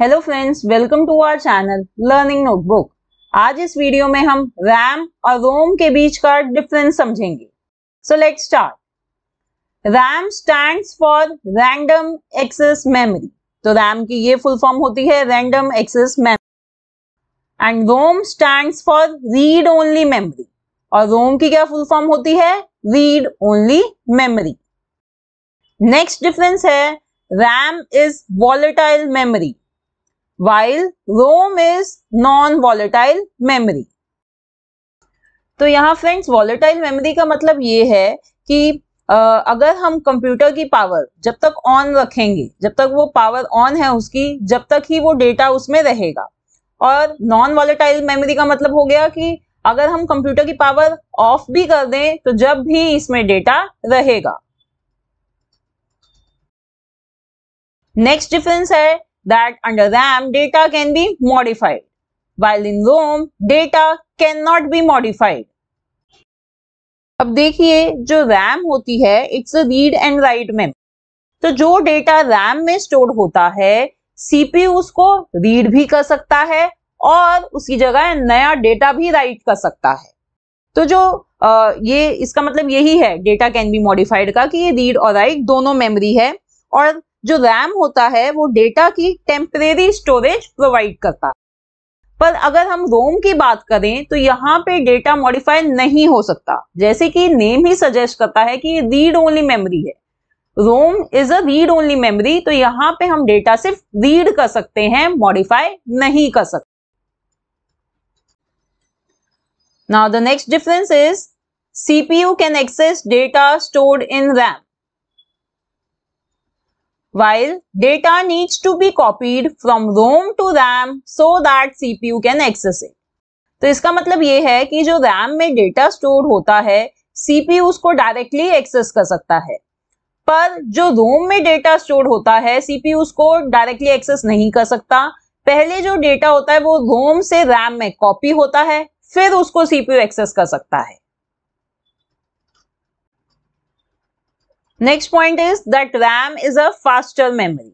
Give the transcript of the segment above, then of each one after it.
Hello friends welcome to our channel learning notebook आज इस video में हम रैम और रोम के बीच का डिफरेंस समझेंगे so let start RAM stand for random access memory तो रैम की ये फुल फॉर्म होती है random access memory and ROM stand for read only memory और रोम की क्या फुल फॉर्म होती है read only memory next difference है RAM is volatile memory while ROM is non volatile memory तो यहाँ फ्रेंड्स वॉलेटाइल मेमोरी का मतलब ये है कि Uh, अगर हम कंप्यूटर की पावर जब तक ऑन रखेंगे जब तक वो पावर ऑन है उसकी जब तक ही वो डेटा उसमें रहेगा और नॉन वॉलेटाइल मेमोरी का मतलब हो गया कि अगर हम कंप्यूटर की पावर ऑफ भी कर दें तो जब भी इसमें डेटा रहेगा नेक्स्ट डिफरेंस है that under RAM data can be modified, while in ROM data cannot be modified. अब देखिए जो रैम होती है it's a read and write memory तो जो डेटा रैम में स्टोर होता है सीपी उसको रीड भी कर सकता है और उसकी जगह नया डेटा भी राइट कर सकता है तो जो आ, ये इसका मतलब यही है डेटा कैन बी मॉडिफाइड का कि ये रीड और राइट दोनों मेमोरी है और जो रैम होता है वो डेटा की टेम्परेरी स्टोरेज प्रोवाइड करता पर अगर हम रोम की बात करें तो यहाँ पे डेटा मॉडिफाई नहीं हो सकता जैसे कि नेम ही सजेस्ट करता है कि रीड ओनली मेमोरी है ROM is a read only memory तो यहाँ पे हम डेटा सिर्फ रीड कर सकते हैं मॉडिफाई नहीं कर सकते now the next difference is CPU can access data stored in RAM while data needs to be copied from ROM to RAM so that CPU can access it तो इसका मतलब ये है कि जो रैम में डेटा स्टोर होता है CPU उसको डायरेक्टली एक्सेस कर सकता है पर जो रोम में डेटा स्टोर होता है सीपीयू उसको डायरेक्टली एक्सेस नहीं कर सकता पहले जो डेटा होता है वो रोम से रैम में कॉपी होता है फिर उसको सीपीयू एक्सेस कर सकता है next point is that RAM is a faster memory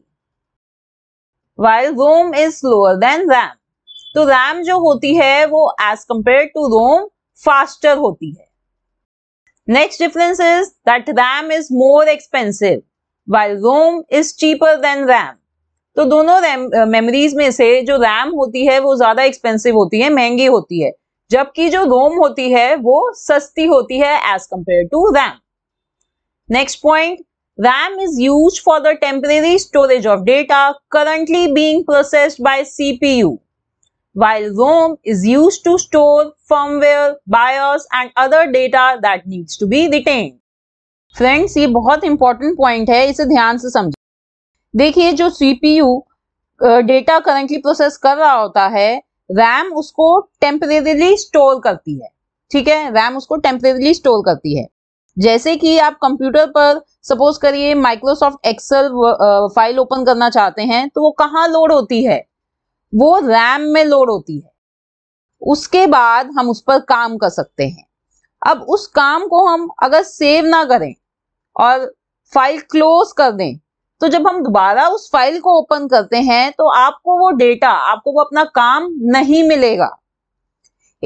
while ROM is slower than RAM तो रैम जो होती है वो as compare to ROM faster होती है next difference is that RAM is more expensive while ROM is cheaper than RAM तो दोनों memories में से जो रैम होती है वो ज्यादा एक्सपेंसिव होती है महंगी होती है जबकि जो रोम होती है वो सस्ती होती है as compare to RAM Next point, RAM is used for the temporary storage of data currently being processed by CPU, while ROM is used to store firmware, BIOS and other data that needs to be retained. Friends ये बहुत important point है इसे ध्यान से समझें देखिए जो CPU data currently process कर रहा होता है रैम उसको टेम्परेली स्टोर करती है ठीक है रैम उसको टेम्परेली स्टोर करती है जैसे कि आप कंप्यूटर पर सपोज करिए माइक्रोसॉफ्ट एक्सेल फाइल ओपन करना चाहते हैं तो वो कहाँ लोड होती है वो रैम में लोड होती है उसके बाद हम उस पर काम कर सकते हैं अब उस काम को हम अगर सेव ना करें और फाइल क्लोज कर दें तो जब हम दोबारा उस फाइल को ओपन करते हैं तो आपको वो डेटा आपको वो अपना काम नहीं मिलेगा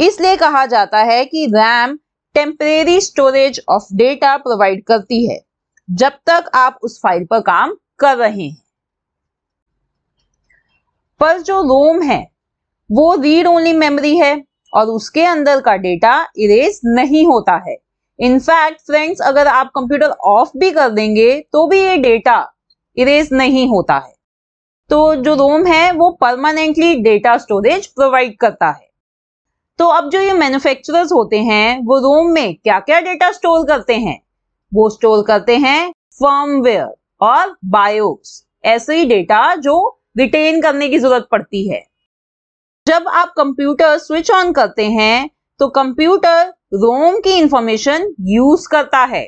इसलिए कहा जाता है कि RAM temporary storage of data provide करती है जब तक आप उस फाइल पर काम कर रहे हैं पर जो रोम है वो रीड ओनली मेमोरी है और उसके अंदर का डेटा इरेज नहीं होता है इनफैक्ट फ्रेंड्स अगर आप कंप्यूटर ऑफ भी कर देंगे तो भी ये डेटा इरेज नहीं होता है तो जो रोम है वो परमानेंटली डेटा स्टोरेज प्रोवाइड करता है तो अब जो ये मैन्युफैक्चरर्स होते हैं वो रोम में क्या क्या डेटा स्टोर करते हैं वो स्टोर करते हैं फर्मवेयर और बायोस ऐसे ही डेटा जो रिटेन करने की जरूरत पड़ती है जब आप कंप्यूटर स्विच ऑन करते हैं तो कंप्यूटर रोम की इंफॉर्मेशन यूज करता है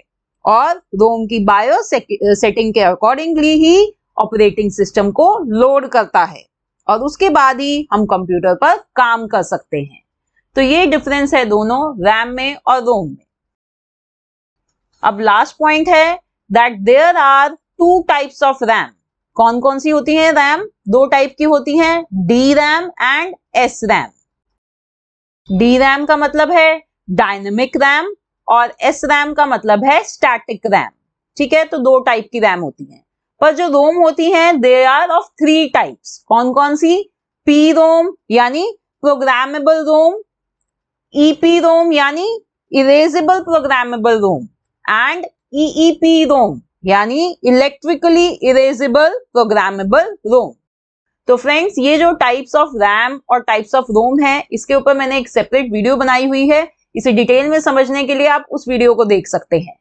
और रोम की बायो सेटिंग के अकॉर्डिंगली ही ऑपरेटिंग सिस्टम को लोड करता है और उसके बाद ही हम कंप्यूटर पर काम कर सकते हैं तो ये डिफरेंस है दोनों रैम में और रोम में अब लास्ट पॉइंट है that there are two types of RAM कौन कौन सी होती है रैम दो टाइप की होती है D RAM and S RAM D RAM का मतलब है डायनेमिक रैम और एस रैम का मतलब है स्टैटिक रैम ठीक है तो दो टाइप की रैम होती है पर जो रोम होती है they are of three types कौन कौन सी पी रोम यानी programmable ROM E P e ROM यानी erasable programmable ROM and E E P e e ROM यानी इलेक्ट्रिकली इरेजेबल प्रोग्रामेबल रोम तो फ्रेंड्स ये जो टाइप्स ऑफ रैम और टाइप्स ऑफ रोम है इसके ऊपर मैंने एक सेपरेट वीडियो बनाई हुई है इसे डिटेल में समझने के लिए आप उस वीडियो को देख सकते हैं